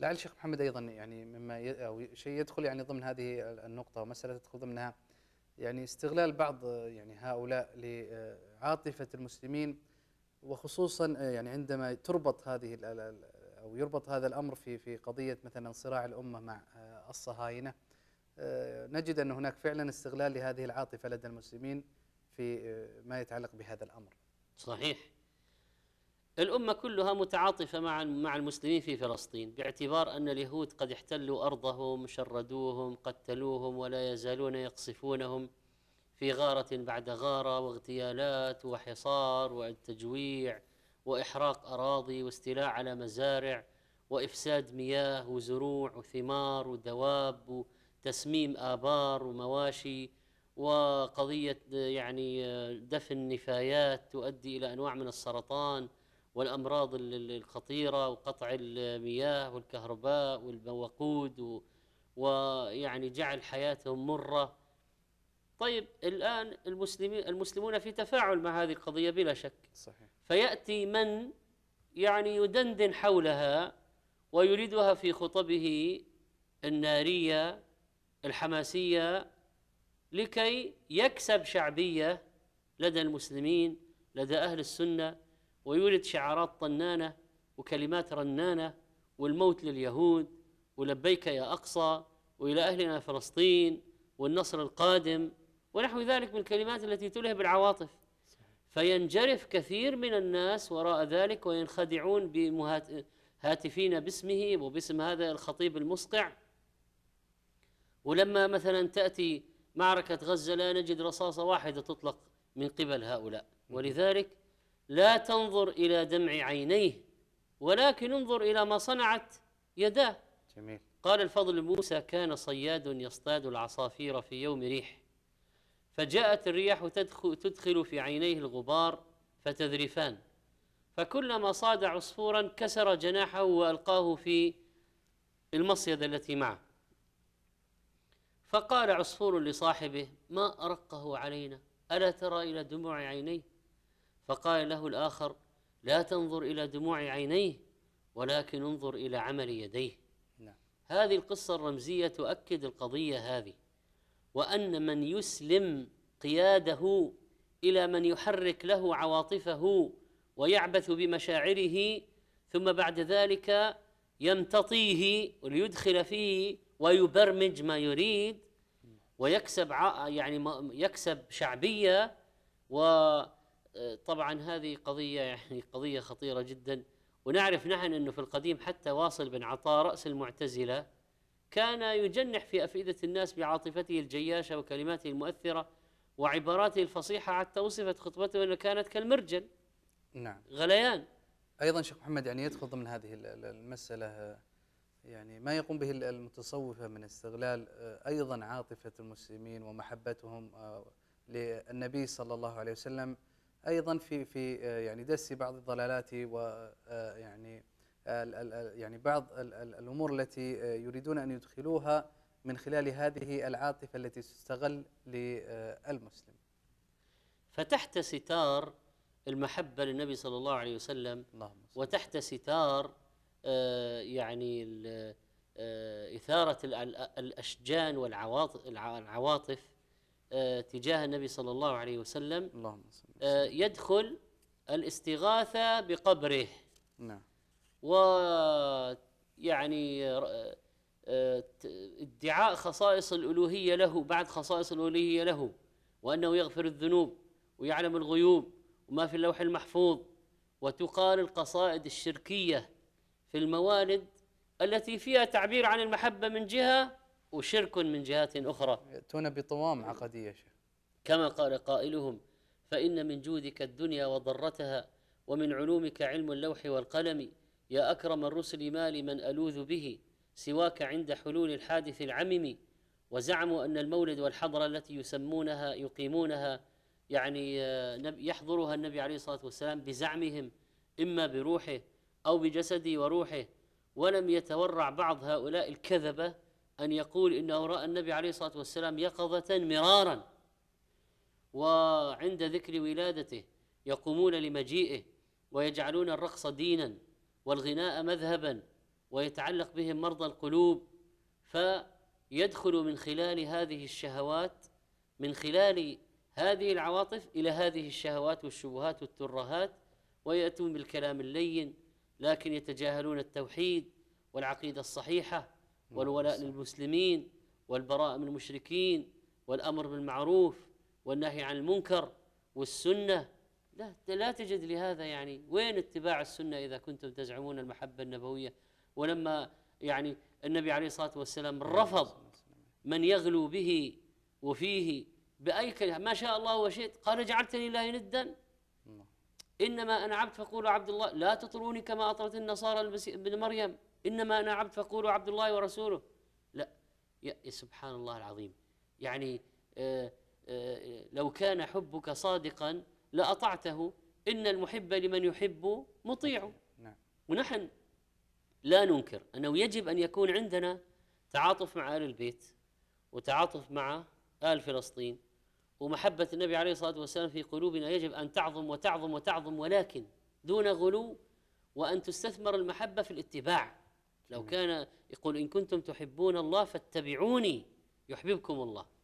لعل الشيخ محمد ايضا يعني مما ي... او شيء يدخل يعني ضمن هذه النقطه ومساله تدخل ضمنها يعني استغلال بعض يعني هؤلاء لعاطفه المسلمين وخصوصا يعني عندما تربط هذه او يربط هذا الامر في في قضيه مثلا صراع الامه مع الصهاينه نجد ان هناك فعلا استغلال لهذه العاطفه لدى المسلمين في ما يتعلق بهذا الامر. صحيح الأمة كلها متعاطفة مع مع المسلمين في فلسطين باعتبار أن اليهود قد احتلوا أرضهم شردوهم قتلوهم ولا يزالون يقصفونهم في غارة بعد غارة واغتيالات وحصار وتجويع وإحراق أراضي واستيلاء على مزارع وإفساد مياه وزروع وثمار ودواب وتسميم آبار ومواشي وقضية يعني دفن نفايات تؤدي إلى أنواع من السرطان والأمراض الخطيرة وقطع المياه والكهرباء والوقود ويعني جعل حياتهم مرة طيب الآن المسلمين المسلمون في تفاعل مع هذه القضية بلا شك صحيح. فيأتي من يعني يدندن حولها ويريدها في خطبه النارية الحماسية لكي يكسب شعبية لدى المسلمين لدى أهل السنة ويولد شعارات طنانة وكلمات رنانة والموت لليهود ولبيك يا أقصى وإلى أهلنا فلسطين والنصر القادم ونحو ذلك من الكلمات التي تلهب العواطف فينجرف كثير من الناس وراء ذلك وينخدعون بهاتفين باسمه وباسم هذا الخطيب المسقع ولما مثلا تأتي معركة غزة لا نجد رصاصة واحدة تطلق من قبل هؤلاء ولذلك لا تنظر إلى دمع عينيه ولكن انظر إلى ما صنعت يداه جميل قال الفضل موسى كان صياد يصطاد العصافير في يوم ريح فجاءت الرياح تدخل, تدخل في عينيه الغبار فتذرفان فكلما صاد عصفورا كسر جناحه وألقاه في المصيدة التي معه فقال عصفور لصاحبه ما أرقه علينا ألا ترى إلى دموع عينيه فقال له الآخر لا تنظر إلى دموع عينيه ولكن انظر إلى عمل يديه نعم. هذه القصة الرمزية تؤكد القضية هذه وأن من يسلم قياده إلى من يحرك له عواطفه ويعبث بمشاعره ثم بعد ذلك يمتطيه ليدخل فيه ويبرمج ما يريد ويكسب يعني يكسب شعبيه و طبعا هذه قضية يعني قضية خطيرة جدا ونعرف نحن أنه في القديم حتى واصل بن عطاء رأس المعتزلة كان يجنح في أفئدة الناس بعاطفته الجياشة وكلماته المؤثرة وعباراته الفصيحة حتى وصفت خطبته أنها كانت كالمرجل نعم غليان أيضا شيخ محمد يعني يدخل ضمن هذه المسألة يعني ما يقوم به المتصوفة من استغلال أيضا عاطفة المسلمين ومحبتهم آه، للنبي صلى الله عليه وسلم ايضا في في آه، يعني دس بعض الضلالات آه، يعني يعني بعض الامور التي آه، يريدون ان يدخلوها من خلال هذه العاطفه التي تستغل للمسلم. فتحت ستار المحبه للنبي صلى الله عليه وسلم اللهم وتحت ستار يعني اثاره الاشجان والعواطف آه، تجاه النبي صلى الله عليه وسلم اللهم آه، يدخل الاستغاثة بقبره نعم ويعني آه، ادعاء خصائص الألوهية له بعد خصائص الألوهية له وأنه يغفر الذنوب ويعلم الغيوب وما في اللوح المحفوظ وتقال القصائد الشركية في الموالد التي فيها تعبير عن المحبة من جهة وشرك من جهات أخرى يأتون بطوام عقدية كما قال قائلهم فإن من جودك الدنيا وضرتها ومن علومك علم اللوح والقلم يا أكرم الرسل ما لمن ألوذ به سواك عند حلول الحادث العمم وزعموا أن المولد والحضرة التي يسمونها يقيمونها يعني آه، يحضرها النبي عليه الصلاة والسلام بزعمهم إما بروحه أو بجسدي وروحه ولم يتورع بعض هؤلاء الكذبة أن يقول إنه رأى النبي عليه الصلاة والسلام يقظة مرارا وعند ذكر ولادته يقومون لمجيئه ويجعلون الرقص دينا والغناء مذهبا ويتعلق بهم مرضى القلوب فيدخل من خلال هذه الشهوات من خلال هذه العواطف الى هذه الشهوات والشبهات والترهات وياتون بالكلام اللين لكن يتجاهلون التوحيد والعقيده الصحيحه والولاء للمسلمين والبراء من المشركين والأمر بالمعروف والنهي عن المنكر والسنة لا لا تجد لهذا يعني وين اتباع السنة إذا كنتم تزعمون المحبة النبوية ولما يعني النبي عليه الصلاة والسلام رفض من يغلو به وفيه بأي كلمة ما شاء الله وشئت قال جعلتني الله ندا إنما أنا عبد فقولوا عبد الله لا تطروني كما أطرت النصارى ابن مريم إنما أنا عبد فقولوا عبد الله ورسوله لا يا سبحان الله العظيم يعني آه، آه، لو كان حبك صادقا لأطعته إن المحب لمن يحب مطيع نعم. ونحن لا ننكر أنه يجب أن يكون عندنا تعاطف مع آل البيت وتعاطف مع آل فلسطين ومحبة النبي عليه الصلاة والسلام في قلوبنا يجب أن تعظم وتعظم وتعظم ولكن دون غلو وأن تستثمر المحبة في الاتباع لو كان يقول إن كنتم تحبون الله فاتبعوني يحببكم الله